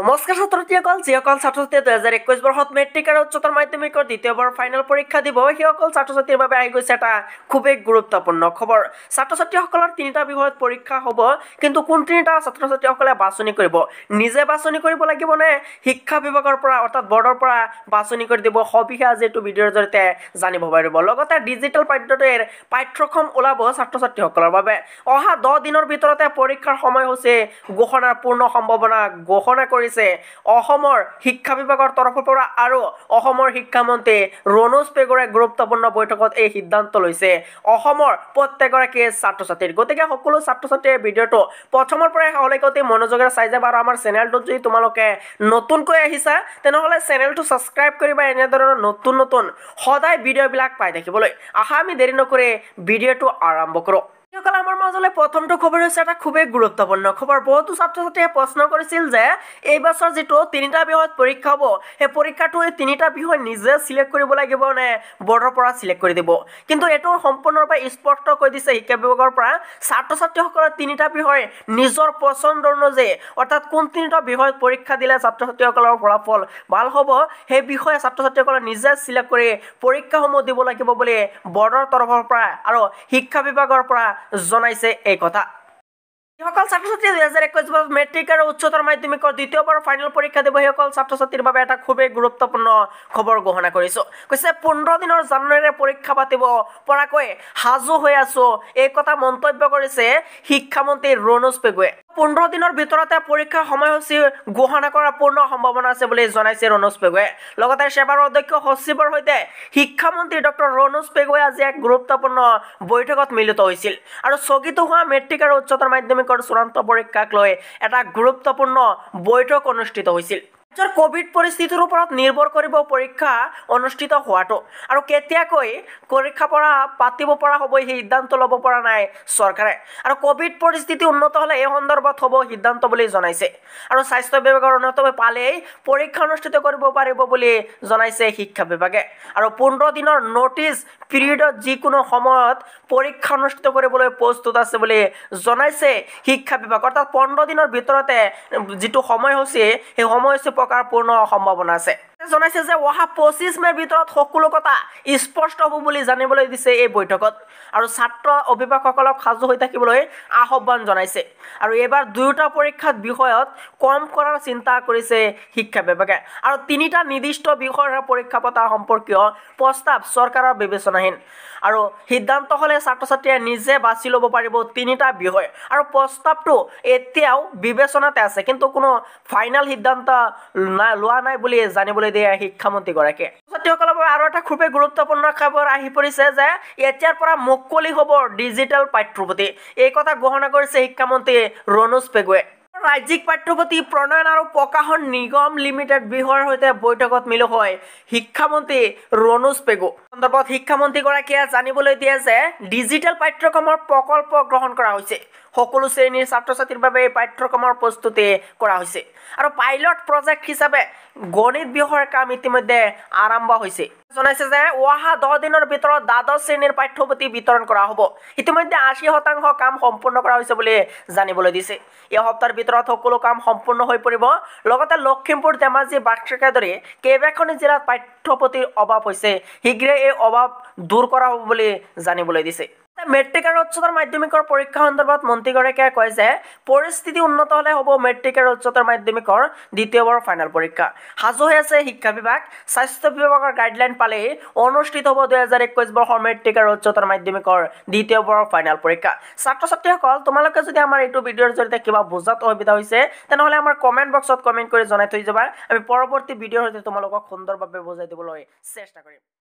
নমস্কাৰ ছাত্ৰ ছাত্ৰীসকল যিসকল ছাত্ৰ ছাত্ৰীয়ে দুহেজাৰ একৈছ বৰ্ষত মেট্ৰিক আৰু উচ্চতৰ মাধ্যমিকৰ দ্বিতীয়বাৰ ফাইনেল পৰীক্ষা দিব সেইসকল ছাত্ৰ ছাত্ৰীৰ বাবে আহি গৈছে এটা খুবেই গুৰুত্বপূৰ্ণ খবৰ ছাত্ৰ ছাত্ৰীসকলৰ তিনিটা বিষয়ত পৰীক্ষা হ'ব কিন্তু কোন তিনিটা ছাত্ৰ ছাত্ৰীসকলে বাছনি কৰিব নিজে বাছনি কৰিব লাগিবনে শিক্ষা বিভাগৰ পৰা অৰ্থাৎ বৰ্ডৰ পৰা বাছনি কৰি দিব সবিশেষ আজি এইটো ভিডিঅ'ৰ জৰিয়তে জানিব পাৰিব লগতে ডিজিটেল পাঠ্যটোৰ পাঠ্যক্ৰম ওলাব ছাত্ৰ ছাত্ৰীসকলৰ বাবে অহা দহ দিনৰ ভিতৰতে পৰীক্ষাৰ সময় হৈছে ঘোষণাৰ পূৰ্ণ সম্ভাৱনা ঘোষণা কৰি কৰিছে অসমৰ শিক্ষা বিভাগৰ তৰফৰ পৰা আৰু অসমৰ শিক্ষামন্ত্ৰী ৰণোজ পেগোৰে গুৰুত্বপূৰ্ণ বৈঠকত এই সিদ্ধান্ত লৈছে অসমৰ প্ৰত্যেকগৰাকী ছাত্ৰ ছাত্ৰীৰ গতিকে সকলো ছাত্ৰ ছাত্ৰীয়ে ভিডিঅ'টো প্ৰথমৰ পৰাই সহলৈকে অতি মনোযোগেৰে চাই যাব আৰু আমাৰ চেনেলটোত যদি তোমালোকে নতুনকৈ আহিছা তেনেহ'লে চেনেলটো ছাবস্ক্ৰাইব কৰিবা এনেধৰণৰ নতুন নতুন সদায় ভিডিঅ'বিলাক পাই থাকিবলৈ আশা আমি দেৰি নকৰি ভিডিঅ'টো আৰম্ভ কৰোঁ কলামৰ মাজলৈ প্ৰথমটো খবৰ হৈছে এটা খুবেই গুৰুত্বপূৰ্ণ খবৰ বহুতো ছাত্ৰ ছাত্ৰীয়ে প্ৰশ্ন কৰিছিল যে এইবছৰ যিটো তিনিটা বিষয়ত পৰীক্ষা হ'ব সেই পৰীক্ষাটো এই তিনিটা বিষয় নিজে ছিলেক্ট কৰিব লাগিব নে বৰ্ডৰ পৰা ছিলেক্ট কৰি দিব কিন্তু এইটো সম্পূৰ্ণৰূপে স্পষ্ট কৈ দিছে শিক্ষা বিভাগৰ পৰা ছাত্ৰ ছাত্ৰীসকলৰ তিনিটা বিষয় নিজৰ পচন্দ অনুযায়ী অৰ্থাৎ কোন তিনিটা বিষয়ত পৰীক্ষা দিলে ছাত্ৰ ছাত্ৰীসকলৰ ফলাফল ভাল হ'ব সেই বিষয়ে ছাত্ৰ ছাত্ৰীসকলে নিজে ছিলেক্ট কৰি পৰীক্ষাসমূহ দিব লাগিব বুলি বৰ্ডৰ তৰফৰ পৰা আৰু শিক্ষা বিভাগৰ পৰা জনাইছে এই কথা যিসকল ছাত্ৰ ছাত্ৰী দুহেজাৰ একৈছ বছৰত মেট্ৰিক আৰু উচ্চতৰ মাধ্যমিকৰ দ্বিতীয়বাৰৰ ফাইনেল পৰীক্ষা দিব সেইসকল ছাত্ৰ ছাত্ৰীৰ বাবে এটা খুবেই গুৰুত্বপূৰ্ণ খবৰ ঘোষণা কৰিছোঁ কৈছে পোন্ধৰ দিনৰ জানুৱাৰীৰে পৰীক্ষা পাতিব পৰাকৈ সাজু হৈ আছোঁ এই কথা মন্তব্য কৰিছে শিক্ষামন্ত্ৰী ৰণোজ পেগুৱে পোন্ধৰ দিনৰ ভিতৰতে পৰীক্ষাৰ সময়সূচী ঘোষণা কৰাৰ পূৰ্ণ সম্ভাৱনা আছে বুলি জনাইছে ৰনোজ পেগুৱে লগতে সেৱাৰ অধ্যক্ষ সচিবৰ সৈতে শিক্ষামন্ত্ৰী ডক্টৰ ৰণোজ পেগুৱে আজি এক গুৰুত্বপূৰ্ণ বৈঠকত মিলিত হৈছিল আৰু স্থগিত হোৱা মেট্ৰিক আৰু উচ্চতৰ মাধ্যমিকৰ চূড়ান্ত পৰীক্ষাক লৈ এটা গুৰুত্বপূৰ্ণ বৈঠক অনুষ্ঠিত হৈছিল ৰাজ্যৰ কোভিড পৰিস্থিতিৰ ওপৰত নিৰ্ভৰ কৰিব পৰীক্ষা অনুষ্ঠিত হোৱাটো আৰু কেতিয়াকৈ পৰীক্ষা পৰা পাতিব পৰা হ'ব সেই সিদ্ধান্ত ল'ব পৰা নাই চৰকাৰে আৰু কোভিড পৰিস্থিতি উন্নত হ'লে এই সন্দৰ্ভত হ'ব সিদ্ধান্ত বুলি জনাইছে আৰু স্বাস্থ্য বিভাগৰ অন্যতম পালেই পৰীক্ষা অনুষ্ঠিত কৰিব পাৰিব বুলি জনাইছে শিক্ষা বিভাগে আৰু পোন্ধৰ দিনৰ নটিচ পিৰিয়ডত যিকোনো সময়ত পৰীক্ষা অনুষ্ঠিত কৰিবলৈ প্ৰস্তুত আছে বুলি জনাইছে শিক্ষা বিভাগ অৰ্থাৎ পোন্ধৰ দিনৰ ভিতৰতে যিটো সময় হৈছে সেই সময় হৈছে পূৰ্ণ সম্ভাৱনা আছে জনাইছে যে অহা পঁচিছ মেৰ ভিতৰত সকলো কথা স্পষ্ট হ'ব বুলি জানিবলৈ দিছে এই বৈঠকত আৰু ছাত্ৰ অভিভাৱকসকলক সাজু হৈ থাকিবলৈ আহ্বান জনাইছে আৰু এইবাৰ দুয়োটা পৰীক্ষাত বিষয়ত কম কৰাৰ চিন্তা কৰিছে শিক্ষা বিভাগে আৰু তিনিটা নিৰ্দিষ্ট বিষয়ৰ পৰীক্ষা পতা সম্পৰ্কীয় প্ৰস্তাৱ চৰকাৰৰ বিবেচনাহীন আৰু সিদ্ধান্ত হ'লে ছাত্ৰ ছাত্ৰীয়ে নিজে বাছি ল'ব পাৰিব তিনিটা বিষয় আৰু প্ৰস্তাৱটো এতিয়াও বিবেচনাতে আছে কিন্তু কোনো ফাইনেল সিদ্ধান্ত লোৱা নাই বুলি জানিবলৈ দিয়ে শিক্ষামন্ত্ৰীগৰাকীয়ে ছাত্ৰীসকলৰ আৰু এটা খুবেই গুৰুত্বপূৰ্ণ খবৰ আহি পৰিছে যে এতিয়াৰ পৰা মুকলি হ'ব ডিজিটেল পাঠ্যপুথি এই কথা ঘোষণা কৰিছে শিক্ষামন্ত্ৰী ৰণোজ পেগুৱে ৰাজ্যিক পাঠ্যপতি প্ৰণয়ন আৰু প্ৰকাশন নিগম লিমিটেড বিহৰ সৈতে বৈঠকত মিলো হয় শিক্ষামন্ত্ৰী ৰণোজ পেগু সন্দৰ্ভত শিক্ষামন্ত্ৰীগৰাকীয়ে জানিবলৈ দিয়ে যে ডিজিটেল পাঠ্যক্ৰমৰ প্ৰকল্প গ্ৰহণ কৰা হৈছে সকলো শ্ৰেণীৰ ছাত্ৰ ছাত্ৰীৰ বাবে এই পাঠ্যক্ৰমৰ প্ৰস্তুতি কৰা হৈছে আৰু পাইলট প্ৰজেক্ট হিচাপে গণিত বিহৰ কাম ইতিমধ্যে আৰম্ভ হৈছে জনাইছে যে অহা দহ দিনৰ ভিতৰত দ্বাদশ শ্ৰেণীৰ পাঠ্যপুথি বিতৰণ কৰা হ'ব ইতিমধ্যে আশী শতাংশ কাম সম্পূৰ্ণ কৰা হৈছে বুলি জানিবলৈ দিছে এই সপ্তাহৰ ভিতৰত ভিতৰত সকলো কাম সম্পূৰ্ণ হৈ পৰিব লগতে লখিমপুৰ ধেমাজি বাক্সাকে ধৰি কেইবাখনো জিলাত পাঠ্যপুথিৰ অভাৱ হৈছে শীঘ্ৰে এই অভাৱ দূৰ কৰা হ'ব বুলি জানিবলৈ দিছে মেট্ৰিক আৰু উচ্চতৰ মাধ্যমিকৰ পৰীক্ষা সন্দৰ্ভত মন্ত্ৰীগৰাকীয়ে কয় যে পৰিস্থিতি উন্নত হ'লে হ'ব মেট্ৰিক আৰু উচ্চতৰ মাধ্যমিকৰ দ্বিতীয়বাৰৰ ফাইনেল পৰীক্ষা সাজু হৈ আছে শিক্ষা বিভাগ স্বাস্থ্য বিভাগৰ গাইডলাইন পালেই অনুষ্ঠিত হ'ব দুহেজাৰ একৈছ বৰ্ষৰ মেট্ৰিক আৰু উচ্চতৰ মাধ্যমিকৰ দ্বিতীয়বাৰৰ ফাইনেল পৰীক্ষা ছাত্ৰ ছাত্ৰীসকল তোমালোকে যদি আমাৰ এইটো ভিডিঅ'ৰ জৰিয়তে কিবা বুজাত অসুবিধা হৈছে তেনেহ'লে আমাৰ কমেণ্ট বক্সত কমেণ্ট কৰি জনাই থৈ যাবা আমি পৰৱৰ্তী ভিডিঅ'ৰ সৈতে তোমালোকক